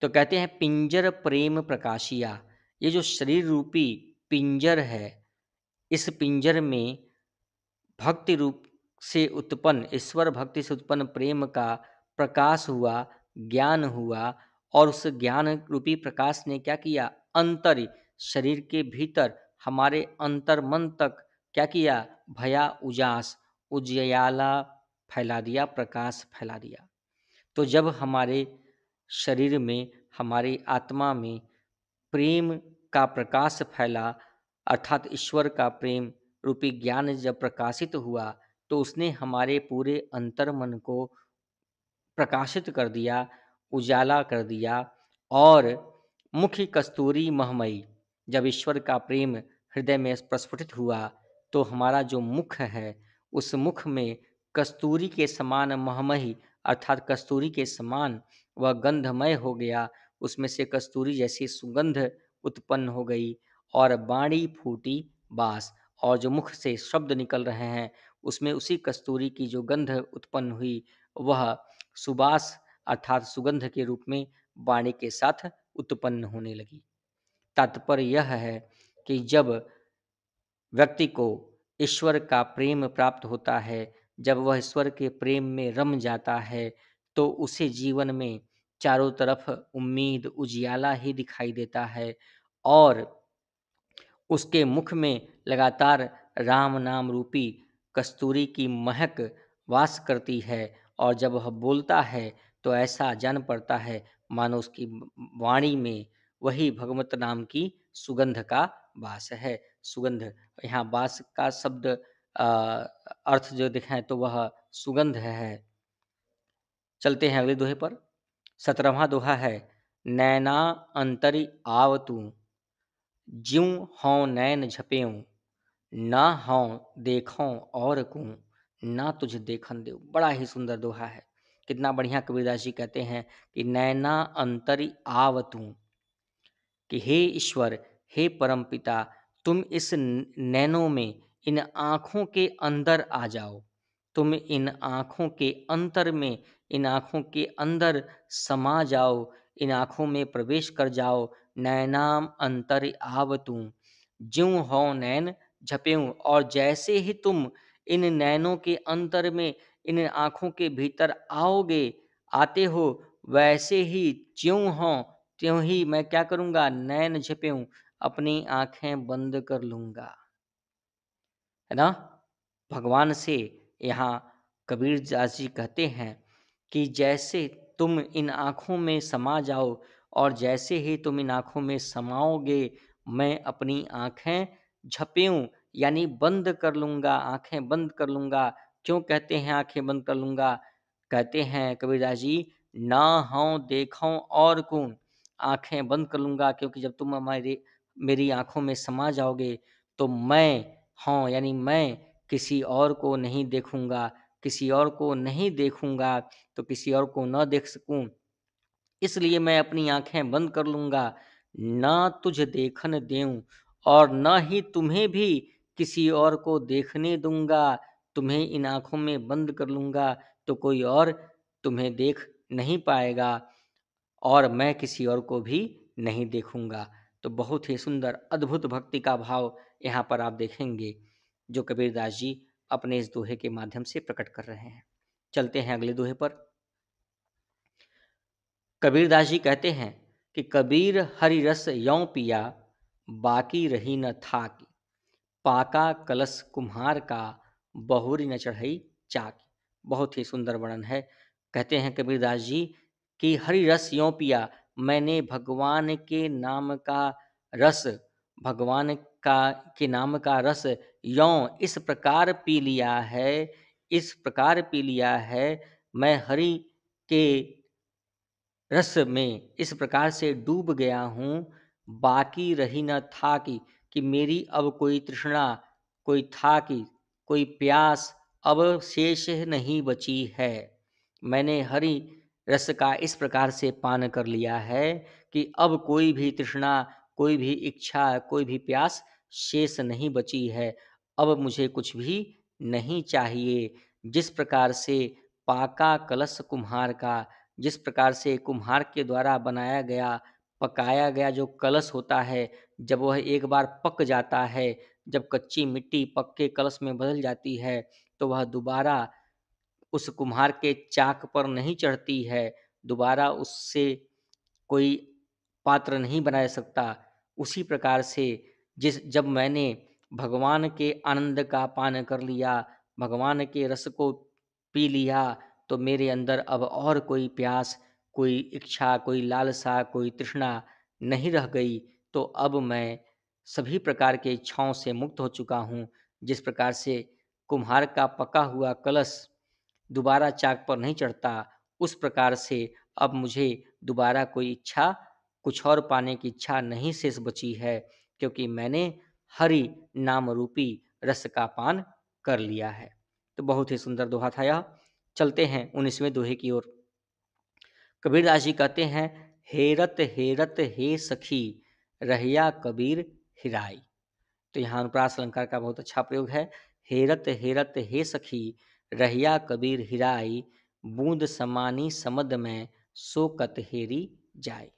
तो कहते हैं पिंजर प्रेम प्रकाशिया ये जो शरीर रूपी पिंजर है इस पिंजर में भक्ति रूप से उत्पन्न ईश्वर भक्ति से उत्पन्न प्रेम का प्रकाश हुआ ज्ञान हुआ और उस ज्ञान रूपी प्रकाश ने क्या किया अंतर शरीर के भीतर हमारे अंतर मन तक क्या किया भया उजास उजयाला फैला दिया प्रकाश फैला दिया तो जब हमारे शरीर में हमारी आत्मा में प्रेम का प्रकाश फैला अर्थात ईश्वर का प्रेम रूपी ज्ञान जब प्रकाशित हुआ तो उसने हमारे पूरे अंतर्मन को प्रकाशित कर दिया उजाला कर दिया और मुख्य कस्तूरी महमई जब ईश्वर का प्रेम हृदय में प्रस्फुटित हुआ तो हमारा जो मुख है उस मुख में कस्तूरी के समान महमही अर्थात कस्तूरी के समान वह गंधमय हो गया उसमें से कस्तूरी जैसी सुगंध उत्पन्न हो गई और बाणी फूटी बास और जो मुख से शब्द निकल रहे हैं उसमें उसी कस्तूरी की जो गंध उत्पन्न हुई वह सुबास अर्थात सुगंध के रूप में वाणी के साथ उत्पन्न होने लगी तात्पर्य यह है कि जब व्यक्ति को ईश्वर का प्रेम प्राप्त होता है जब वह ईश्वर के प्रेम में रम जाता है तो उसे जीवन में चारों तरफ उम्मीद उजियाला ही दिखाई देता है और उसके मुख में लगातार राम नाम रूपी कस्तूरी की महक वास करती है और जब वह बोलता है तो ऐसा जान पड़ता है मानो उसकी वाणी में वही भगवत नाम की सुगंध का वास है सुगंध यहाँ वास का शब्द अर्थ जो दिखाएं तो वह सुगंध है चलते हैं अगले दोहे पर सत्रहवा दोहा है नैना अंतरी तू ज्यू हों नैन झपेऊ ना हों देखों और कूँ ना तुझे देखन देव बड़ा ही सुंदर दोहा है कितना बढ़िया कबीरदास जी कहते हैं कि नैना अंतरी आव तू कि हे ईश्वर हे परम पिता तुम इस नैनों में इन आँखों के अंदर आ जाओ तुम इन आँखों के अंतर में इन आँखों के अंदर समा जाओ इन आँखों में प्रवेश कर जाओ नैनाम अंतर आव तू ज्यों हो नैन झपेऊ और जैसे ही तुम इन नैनों के अंतर में इन आँखों के भीतर आओगे आते हो वैसे ही ज्यों हो त्यों ही मैं क्या करूंगा नैन झपे अपनी आंखें बंद कर लूंगा है ना भगवान से यहाँ कबीर दास जी कहते हैं कि जैसे तुम इन आँखों में समा जाओ और जैसे ही तुम इन आँखों में समाओगे मैं अपनी आँखें झपेऊँ यानी बंद कर लूंगा आँखें बंद कर लूंगा क्यों कहते हैं आँखें बंद कर लूंगा कहते हैं कबीरदास जी, ना हो देखो और कौन, आंखें बंद कर लूंगा क्योंकि जब तुम हमारे मेरी आंखों में समा जाओगे, तो मैं हों यानी मैं किसी और को नहीं देखूंगा किसी और को नहीं देखूंगा तो किसी और को ना देख सकूं इसलिए मैं अपनी आंखें बंद कर लूंगा ना तुझ देखन देऊं और ना ही तुम्हें भी किसी और को देखने दूंगा तुम्हें इन आँखों में बंद कर लूँगा तो कोई और तुम्हें देख नहीं पाएगा और मैं किसी और को भी नहीं देखूंगा तो बहुत ही सुंदर अद्भुत भक्ति का भाव यहाँ पर आप देखेंगे जो कबीरदास जी अपने इस दोहे के माध्यम से प्रकट कर रहे हैं चलते हैं अगले दोहे पर कबीरदास जी कहते हैं कि कबीर हरि रस यौ पिया बाकी रही न थाक पाका कलश कुम्हार का बहुरी न चढ़ई चाक बहुत ही सुंदर वर्णन है कहते हैं कबीरदास जी कि हरि रस यो पिया मैंने भगवान के नाम का रस भगवान का के नाम का रस यो इस प्रकार पी लिया है इस प्रकार पी लिया है मैं हरि के रस में इस प्रकार से डूब गया हूँ बाकी रही न था कि कि मेरी अब कोई तृष्णा कोई था कि कोई प्यास अब शेष नहीं बची है मैंने हरि रस का इस प्रकार से पान कर लिया है कि अब कोई भी तृष्णा कोई भी इच्छा कोई भी प्यास शेष नहीं बची है अब मुझे कुछ भी नहीं चाहिए जिस प्रकार से पाका कलश कुम्हार का जिस प्रकार से कुम्हार के द्वारा बनाया गया पकाया गया जो कलश होता है जब वह एक बार पक जाता है जब कच्ची मिट्टी पक्के कलश में बदल जाती है तो वह दोबारा उस कुम्हार के चाक पर नहीं चढ़ती है दोबारा उससे कोई पात्र नहीं बना सकता उसी प्रकार से जिस जब मैंने भगवान के आनंद का पान कर लिया भगवान के रस को पी लिया तो मेरे अंदर अब और कोई प्यास कोई इच्छा कोई लालसा कोई तृष्णा नहीं रह गई तो अब मैं सभी प्रकार के इच्छाओं से मुक्त हो चुका हूँ जिस प्रकार से कुम्हार का पका हुआ कलश दोबारा चाक पर नहीं चढ़ता उस प्रकार से अब मुझे दोबारा कोई इच्छा कुछ और पाने की इच्छा नहीं शेष बची है क्योंकि मैंने हरि नाम रूपी रस का पान कर लिया है तो बहुत ही सुंदर दोहा था यह चलते हैं उन्नीसवें दोहे की ओर कबीरदास जी कहते हैं हेरत हेरत हे सखी रहिया कबीर हिराई तो यहाँ अनुप्रास अलंकार का बहुत अच्छा प्रयोग है हेरत हेरत हे सखी रहिया कबीर हिराई बूंद समानी समद में सो कत हेरी जाए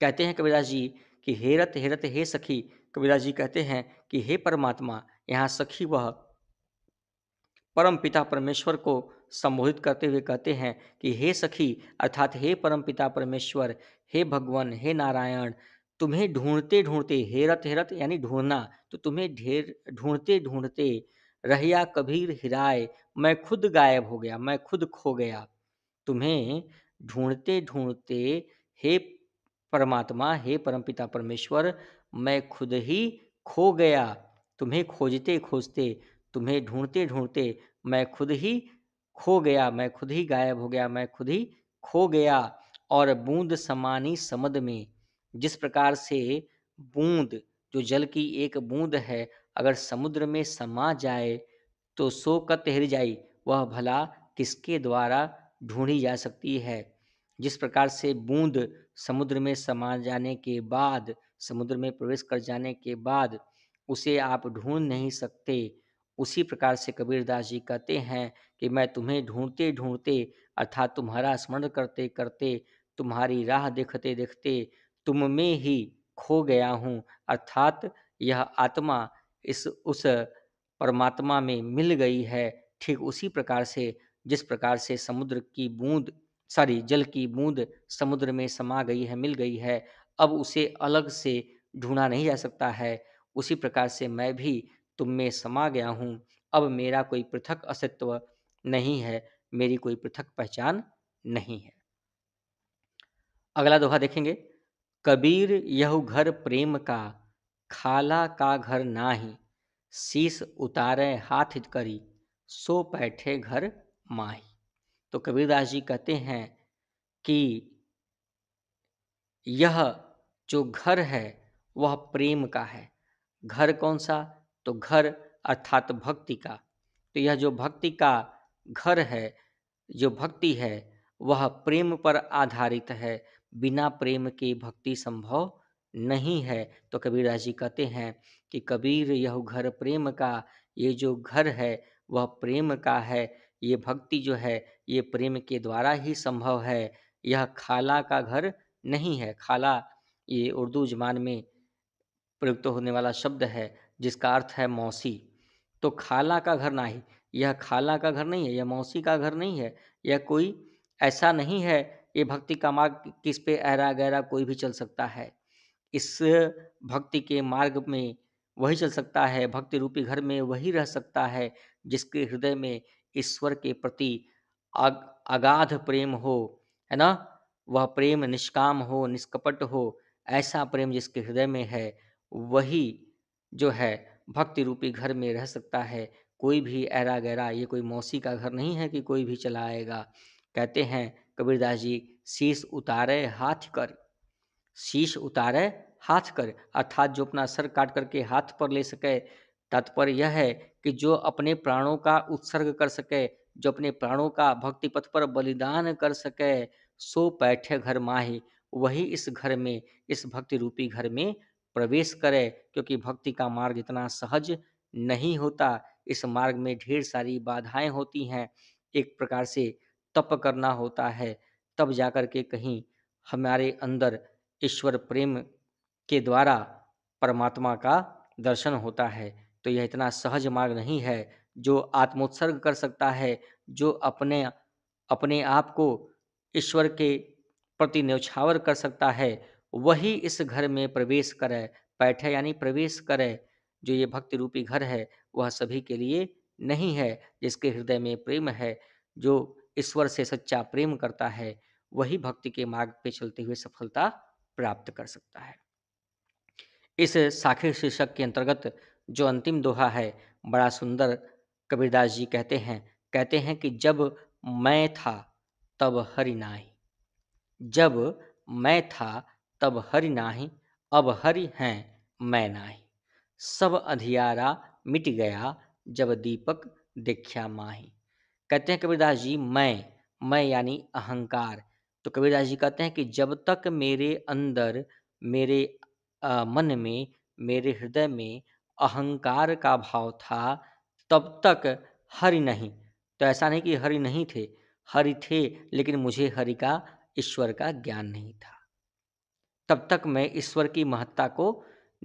कहते हैं कबीरदास जी कि हेरत हेरत हे सखी कबीरदास जी कहते हैं कि हे परमात्मा यहाँ सखी वह परम पिता परमेश्वर को संबोधित करते हुए कहते हैं कि हे सखी अर्थात हे परमपिता परमेश्वर हे भगवान हे नारायण तुम्हें ढूंढते ढूंढते हेरत हेरत यानी ढूंढना तो तुम्हें ढेर ढूंढते ढूंढते रहिया कबीर हिराए मैं खुद गायब हो गया मैं खुद खो गया तुम्हें ढूंढते ढूंढते हे परमात्मा हे परमपिता परमेश्वर मैं खुद ही खो गया तुम्हें खोजते खोजते तुम्हें ढूंढते ढूंढते मैं खुद ही खो गया मैं खुद ही गायब हो गया मैं खुद ही खो गया और बूंद समानी समद में जिस प्रकार से बूंद जो जल की एक बूंद है अगर समुद्र में समा जाए तो सोकत हिर जाए वह भला किसके द्वारा ढूंढी जा सकती है जिस प्रकार से बूंद समुद्र में समा जाने के बाद समुद्र में प्रवेश कर जाने के बाद उसे आप ढूंढ नहीं सकते उसी प्रकार से कबीरदास जी कहते हैं कि मैं तुम्हें ढूंढते ढूंढते अर्थात तुम्हारा स्मरण करते करते तुम्हारी राह देखते देखते तुम में ही खो गया हूँ अर्थात यह आत्मा इस उस परमात्मा में मिल गई है ठीक उसी प्रकार से जिस प्रकार से समुद्र की बूंद सॉरी जल की बूंद समुद्र में समा गई है मिल गई है अब उसे अलग से ढूंढा नहीं जा सकता है उसी प्रकार से मैं भी तुम में समा गया हूँ अब मेरा कोई पृथक अस्तित्व नहीं है मेरी कोई पृथक पहचान नहीं है अगला दोहा देखेंगे कबीर यह घर प्रेम का खाला का घर नाही शीश उतारे हाथ करी सो बैठे घर माही तो कबीरदास जी कहते हैं कि यह जो घर है वह प्रेम का है घर कौन सा तो घर अर्थात भक्ति का तो यह जो भक्ति का घर है जो भक्ति है वह प्रेम पर आधारित है बिना प्रेम के भक्ति संभव नहीं है तो कबीर जी कहते हैं कि कबीर यह घर प्रेम का ये जो घर है वह प्रेम का है ये भक्ति जो है ये प्रेम के द्वारा ही संभव है यह खाला का घर नहीं है खाला ये उर्दू जुबान में प्रयुक्त होने वाला शब्द है जिसका अर्थ है मौसी तो खाला का घर ही यह खाला का घर नहीं है यह मौसी का घर नहीं है यह कोई ऐसा नहीं है ये भक्ति का मार्ग किस पे ऐरा गहरा कोई भी चल सकता है इस भक्ति के मार्ग में वही चल सकता है भक्ति रूपी घर में वही रह सकता है जिसके हृदय में ईश्वर के प्रति अगाध प्रेम हो है ना वह प्रेम निष्काम हो निष्कपट हो ऐसा प्रेम जिसके हृदय में है वही जो है भक्ति रूपी घर में रह सकता है कोई भी ऐरा गैरा ये कोई मौसी का घर नहीं है कि कोई भी चला आएगा कहते हैं कबीरदास जी शीश उतारे हाथ कर शीश उतारे हाथ कर अर्थात जो अपना सर काट करके हाथ पर ले सके तात्पर्य यह है कि जो अपने प्राणों का उत्सर्ग कर सके जो अपने प्राणों का भक्ति पथ पर बलिदान कर सके सो बैठे घर माही वही इस घर में इस भक्ति रूपी घर में प्रवेश करें क्योंकि भक्ति का मार्ग इतना सहज नहीं होता इस मार्ग में ढेर सारी बाधाएं होती हैं एक प्रकार से तप करना होता है तब जाकर के कहीं हमारे अंदर ईश्वर प्रेम के द्वारा परमात्मा का दर्शन होता है तो यह इतना सहज मार्ग नहीं है जो आत्मोत्सर्ग कर सकता है जो अपने अपने आप को ईश्वर के प्रति न्यौछावर कर सकता है वही इस घर में प्रवेश करे बैठे यानी प्रवेश करे जो ये भक्ति रूपी घर है वह सभी के लिए नहीं है जिसके हृदय में प्रेम है जो ईश्वर से सच्चा प्रेम करता है वही भक्ति के मार्ग पे चलते हुए सफलता प्राप्त कर सकता है इस साखी शीर्षक के अंतर्गत जो अंतिम दोहा है बड़ा सुंदर कबीरदास जी कहते हैं कहते हैं कि जब मैं था तब हरि नाई जब मैं था तब हरि नाही अब हरि हैं मैं नाही सब अधियारा मिट गया जब दीपक देखा माही कहते हैं कबीरदास जी मैं मैं यानी अहंकार तो कबीरदास जी कहते हैं कि जब तक मेरे अंदर मेरे आ, मन में मेरे हृदय में अहंकार का भाव था तब तक हरि नहीं तो ऐसा नहीं कि हरि नहीं थे हरि थे लेकिन मुझे हरि का ईश्वर का ज्ञान नहीं था तब तक मैं ईश्वर की महत्ता को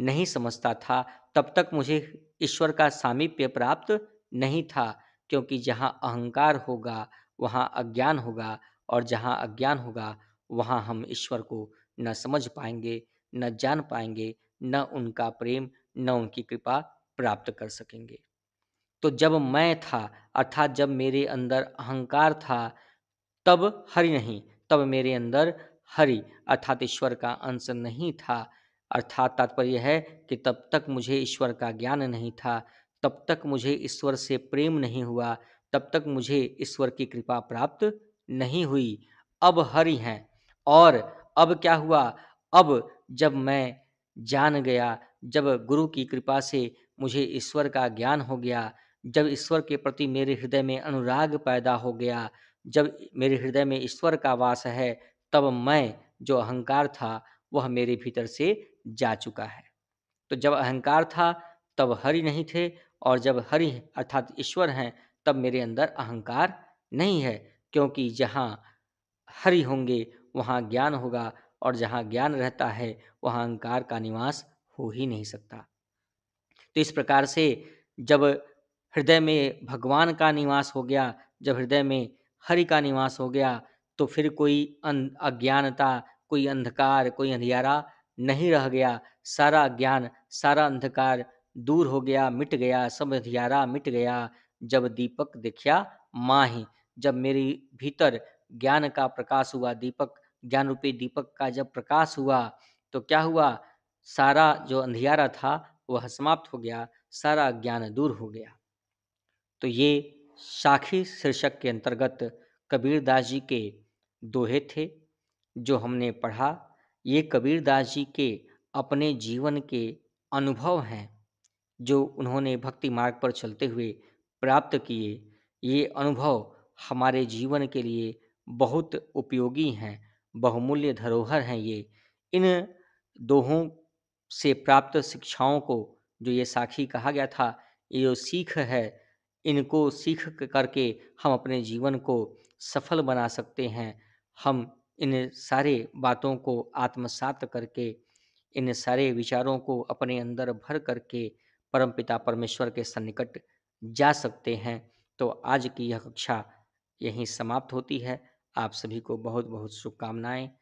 नहीं समझता था तब तक मुझे ईश्वर का सामीप्य प्राप्त नहीं था क्योंकि जहाँ अहंकार होगा वहाँ अज्ञान होगा और जहाँ अज्ञान होगा वहाँ हम ईश्वर को न समझ पाएंगे न जान पाएंगे न उनका प्रेम न उनकी कृपा प्राप्त कर सकेंगे तो जब मैं था अर्थात जब मेरे अंदर अहंकार था तब हरि नहीं तब मेरे अंदर हरि अर्थात ईश्वर का अंश नहीं था अर्थात तात्पर्य है कि तब तक मुझे ईश्वर का ज्ञान नहीं था तब तक मुझे ईश्वर से प्रेम नहीं हुआ तब तक मुझे ईश्वर की कृपा प्राप्त नहीं हुई अब हरि हैं और अब क्या हुआ अब जब मैं जान गया जब गुरु की कृपा से मुझे ईश्वर का ज्ञान हो गया जब ईश्वर के प्रति मेरे हृदय में अनुराग पैदा हो गया जब मेरे हृदय में ईश्वर का वास है तब मैं जो अहंकार था वह मेरे भीतर से जा चुका है तो जब अहंकार था तब हरि नहीं थे और जब हरि अर्थात ईश्वर हैं तब मेरे अंदर अहंकार नहीं है क्योंकि जहाँ हरि होंगे वहाँ ज्ञान होगा और जहाँ ज्ञान रहता है वहाँ अहंकार का निवास हो ही नहीं सकता तो इस प्रकार से जब हृदय में भगवान का निवास हो गया जब हृदय में हरि का निवास हो गया तो फिर कोई अज्ञानता कोई अंधकार कोई अंधियारा नहीं रह गया सारा ज्ञान सारा अंधकार दूर हो गया मिट गया सब अंधियारा मिट गया जब दीपक देखा माही जब मेरी भीतर ज्ञान का प्रकाश हुआ दीपक ज्ञान रूपी दीपक का जब प्रकाश हुआ तो क्या हुआ सारा जो अंधियारा था वह समाप्त हो गया सारा ज्ञान दूर हो गया तो ये साखी शीर्षक के अंतर्गत कबीरदास जी के दोहे थे जो हमने पढ़ा ये कबीरदास जी के अपने जीवन के अनुभव हैं जो उन्होंने भक्ति मार्ग पर चलते हुए प्राप्त किए ये अनुभव हमारे जीवन के लिए बहुत उपयोगी हैं बहुमूल्य धरोहर हैं ये इन दोहों से प्राप्त शिक्षाओं को जो ये साखी कहा गया था ये जो सीख है इनको सीख करके हम अपने जीवन को सफल बना सकते हैं हम इन सारे बातों को आत्मसात करके इन सारे विचारों को अपने अंदर भर करके परमपिता परमेश्वर के सन्निकट जा सकते हैं तो आज की यह कक्षा यहीं समाप्त होती है आप सभी को बहुत बहुत शुभकामनाएं